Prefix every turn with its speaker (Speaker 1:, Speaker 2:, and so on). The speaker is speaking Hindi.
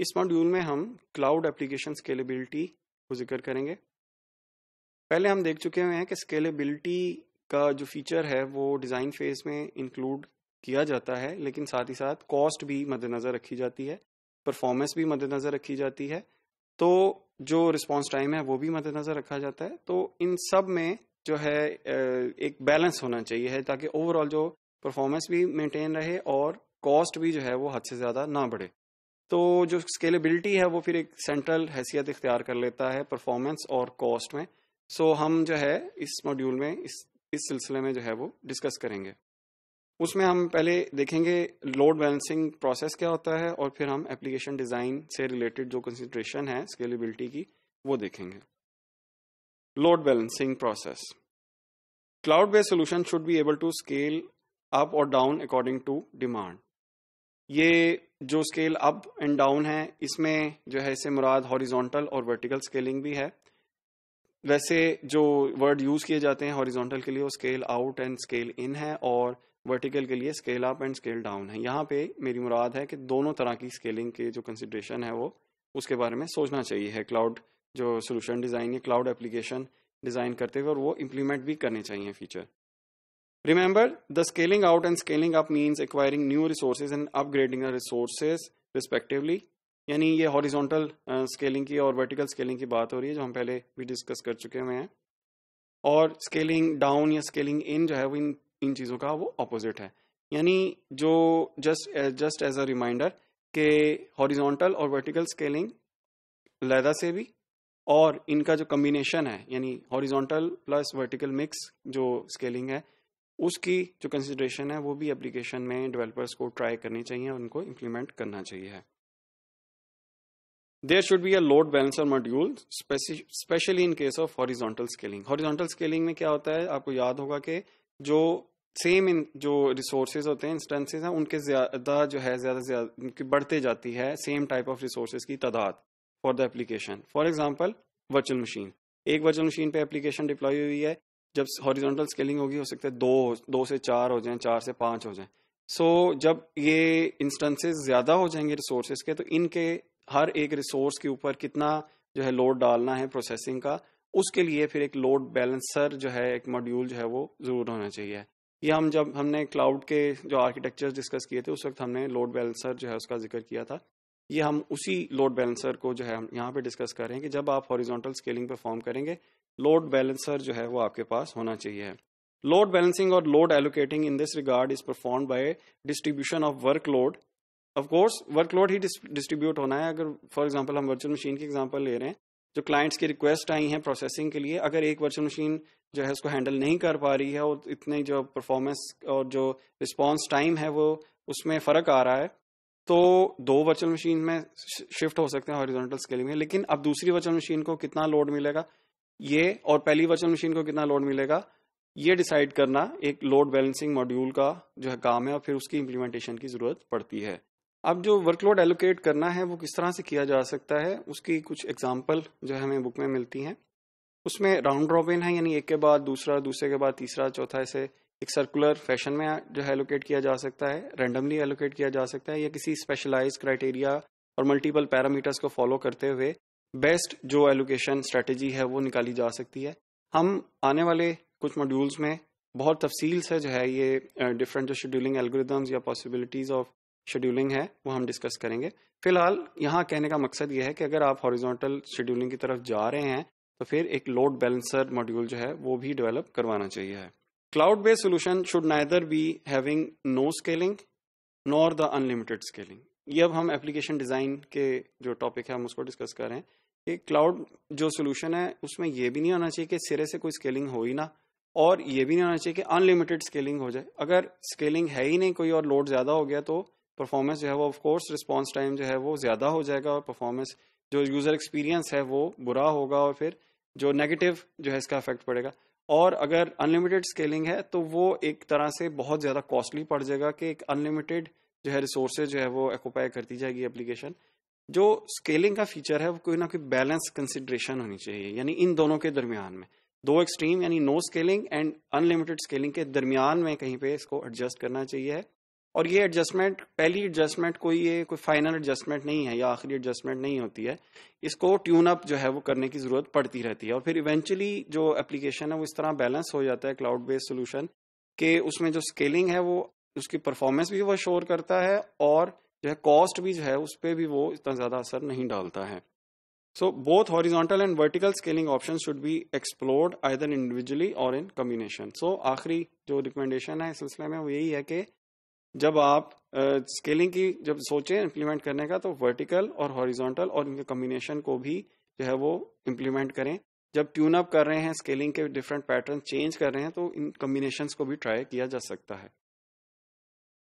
Speaker 1: इस मॉड्यूल में हम क्लाउड एप्लीकेशन स्केलेबिलिटी को जिक्र करेंगे पहले हम देख चुके हुए हैं कि स्केलेबिलिटी का जो फीचर है वो डिज़ाइन फेज में इंक्लूड किया जाता है लेकिन साथ ही साथ कॉस्ट भी मद्देनज़र रखी जाती है परफॉर्मेंस भी मद्देनज़र रखी जाती है तो जो रिस्पॉन्स टाइम है वो भी मद्देनज़र रखा जाता है तो इन सब में जो है एक बैलेंस होना चाहिए है ताकि ओवरऑल जो परफॉर्मेंस भी मेंटेन रहे और कॉस्ट भी जो है वो हद से ज़्यादा ना बढ़े तो जो स्केलेबिलिटी है वो फिर एक सेंट्रल हैसियत इख्तियार कर लेता है परफॉर्मेंस और कॉस्ट में सो so, हम जो है इस मॉड्यूल में इस इस सिलसिले में जो है वो डिस्कस करेंगे उसमें हम पहले देखेंगे लोड बैलेंसिंग प्रोसेस क्या होता है और फिर हम एप्लीकेशन डिज़ाइन से रिलेटेड जो कंसिड्रेशन है स्केलेबिलिटी की वो देखेंगे load balancing process cloud based solution should be able to scale up और डाउन अकॉर्डिंग टू डिमांड ये जो स्केल अप एंड डाउन है इसमें जो है इसे मुराद हॉरिजॉन्टल और वर्टिकल स्केलिंग भी है वैसे जो वर्ड यूज किए जाते हैं हॉरिजॉन्टल के लिए वो scale out and scale in है और वर्टिकल के लिए scale up and scale down है यहाँ पे मेरी मुराद है कि दोनों तरह की स्केलिंग के जो कंसिड्रेशन है वो उसके बारे में सोचना चाहिए है क्लाउड जो सोल्यूशन डिज़ाइन या क्लाउड एप्लीकेशन डिज़ाइन करते हुए और वो इम्प्लीमेंट भी करने चाहिए feature Remember, the scaling out and scaling up means acquiring new resources and upgrading the resources respectively. यानी ये हॉरिजॉन्टल scaling की और vertical scaling की बात हो रही है जो हम पहले भी discuss कर चुके हुए हैं और scaling down या scaling in जो है वो इन इन चीज़ों का वो opposite है यानी जो just just as a reminder के horizontal और vertical scaling लहदा से भी और इनका जो combination है यानी horizontal plus vertical mix जो scaling है उसकी जो कंसिडरेशन है वो भी एप्लीकेशन में डेवलपर्स को ट्राई करनी चाहिए और उनको इम्प्लीमेंट करना चाहिए there should be a load balancer module specially in case of horizontal scaling horizontal scaling में क्या होता है आपको याद होगा कि जो सेम इन जो रिसोर्सेज होते हैं इंस्टेंसेज हैं उनके ज्यादा जो है ज्यादा ज्यादा बढ़ते जाती है सेम टाइप ऑफ रिसोर्सेज की तादाद for the application for example virtual machine एक वर्चुअल मशीन पे एप्लीकेशन डिप्लॉय हुई है जब हॉरिजॉन्टल स्केलिंग होगी हो सकता है दो दो से चार हो जाए चार से पांच हो जाए सो so, जब ये इंस्टेंसेस ज्यादा हो जाएंगे रिसोर्सेज के तो इनके हर एक रिसोर्स के ऊपर कितना जो है लोड डालना है प्रोसेसिंग का उसके लिए फिर एक लोड बैलेंसर जो है एक मॉड्यूल जो है वो जरूर होना चाहिए ये हम जब हमने क्लाउड के जो आर्किटेक्चर डिस्कस किए थे उस वक्त हमने लोड बैलेंसर जो है उसका जिक्र किया था ये हम उसी लोड बैलेंसर को जो है हम यहाँ पे डिस्कस कर रहे हैं कि जब आप हॉरिजॉन्टल स्केलिंग परफॉर्म करेंगे लोड बैलेंसर जो है वो आपके पास होना चाहिए लोड बैलेंसिंग और load allocating in this regard is perform by distribution of work load of course workload ही डिस्ट्रीब्यूट होना है अगर फॉर एग्जाम्पल हम वर्चुअल मशीन की एग्जाम्पल ले रहे हैं जो क्लाइंट्स की रिक्वेस्ट आई हैं प्रोसेसिंग के लिए अगर एक वर्चुअल मशीन जो है उसको हैंडल नहीं कर पा रही है और इतनी जो परफॉर्मेंस और जो रिस्पॉन्स टाइम है वो उसमें फ़र्क आ रहा है तो दो वर्चुअल मशीन में शिफ्ट हो सकते हैं हॉरिजॉन्टल स्केलिंग में लेकिन अब दूसरी वर्चुअल मशीन को कितना लोड मिलेगा ये और पहली वर्चुअल मशीन को कितना लोड मिलेगा ये डिसाइड करना एक लोड बैलेंसिंग मॉड्यूल का जो है काम है और फिर उसकी इम्प्लीमेंटेशन की जरूरत पड़ती है अब जो वर्कलोड एलोकेट करना है वो किस तरह से किया जा सकता है उसकी कुछ एग्जाम्पल जो है हमें बुक में मिलती हैं उसमें राउंड रॉबिन है यानी एक के बाद दूसरा दूसरे के बाद तीसरा चौथा ऐसे एक सर्कुलर फैशन में जो है एलोकेट किया जा सकता है रेंडमली एलोकेट किया जा सकता है या किसी स्पेशलाइज क्राइटेरिया और मल्टीपल पैरामीटर्स को फॉलो करते हुए बेस्ट जो एलोकेशन स्ट्रेटेजी है वो निकाली जा सकती है हम आने वाले कुछ मॉड्यूल्स में बहुत तफसील से जो है ये डिफरेंट जो शेड्यूलिंग एल्गोरिदम्स या पॉसिबिलिटीज ऑफ शेड्यूलिंग है वो हम डिस्कस करेंगे फिलहाल यहाँ कहने का मकसद ये है कि अगर आप हॉरिजॉन्टल शेड्यूलिंग की तरफ जा रहे हैं तो फिर एक लोड बैलेंसर मॉड्यूल जो है वो भी डेवलप करवाना चाहिए cloud based solution should neither be having no scaling nor the unlimited scaling ये अब हम एप्लीकेशन डिज़ाइन के जो टॉपिक है हम उसको डिस्कस कर रहे हैं कि क्लाउड जो सोल्यूशन है उसमें यह भी नहीं होना चाहिए कि सिरे से कोई स्केलिंग हो ही ना और ये भी नहीं होना चाहिए कि अनलिमिटेड स्केलिंग हो जाए अगर स्केलिंग है ही नहीं कोई और लोड ज़्यादा हो गया तो परफॉर्मेंस जो है वो ऑफकोर्स रिस्पॉन्स टाइम जो है वो ज़्यादा हो जाएगा और परफॉर्मेंस जो यूज़र एक्सपीरियंस है वो बुरा होगा और फिर जो नेगेटिव जो है इसका इफेक्ट पड़ेगा और अगर अनलिमिटेड स्केलिंग है तो वो एक तरह से बहुत ज़्यादा कॉस्टली पड़ जाएगा कि एक अनलिमिटेड जो है रिसोर्सेज जो है वो एक्ोपाई करती जाएगी एप्लीकेशन जो स्केलिंग का फीचर है वो कोई ना कोई बैलेंस कंसिडरेशन होनी चाहिए यानी इन दोनों के दरमियान में दो एक्सट्रीम यानी no scaling and unlimited scaling के दरमियान में कहीं पे इसको एडजस्ट करना चाहिए और ये एडजस्टमेंट पहली एडजस्टमेंट कोई ये कोई फाइनल एडजस्टमेंट नहीं है या आखिरी एडजस्टमेंट नहीं होती है इसको ट्यून अप जो है वो करने की जरूरत पड़ती रहती है और फिर इवेंचुअली जो एप्लीकेशन है वो इस तरह बैलेंस हो जाता है क्लाउड बेस्ड सोल्यूशन के उसमें जो स्केलिंग है वो उसकी परफॉर्मेंस भी वो शोर करता है और जो है कॉस्ट भी जो है उस पर भी वो इतना ज़्यादा असर नहीं डालता है so both horizontal and vertical scaling option should be explored either individually और इन कम्बिनेशन सो आखिरी जो रिकमेंडेशन है इस सिलसिले में वो यही है कि जब आप स्केलिंग uh, की जब सोचें इम्प्लीमेंट करने का तो वर्टिकल और हॉरिजॉन्टल और इनके कम्बिनेशन को भी जो है वो इम्प्लीमेंट करें जब ट्यून अप कर रहे हैं स्केलिंग के डिफरेंट पैटर्न चेंज कर रहे हैं तो इन कम्बिनेशन को भी ट्राई किया जा सकता है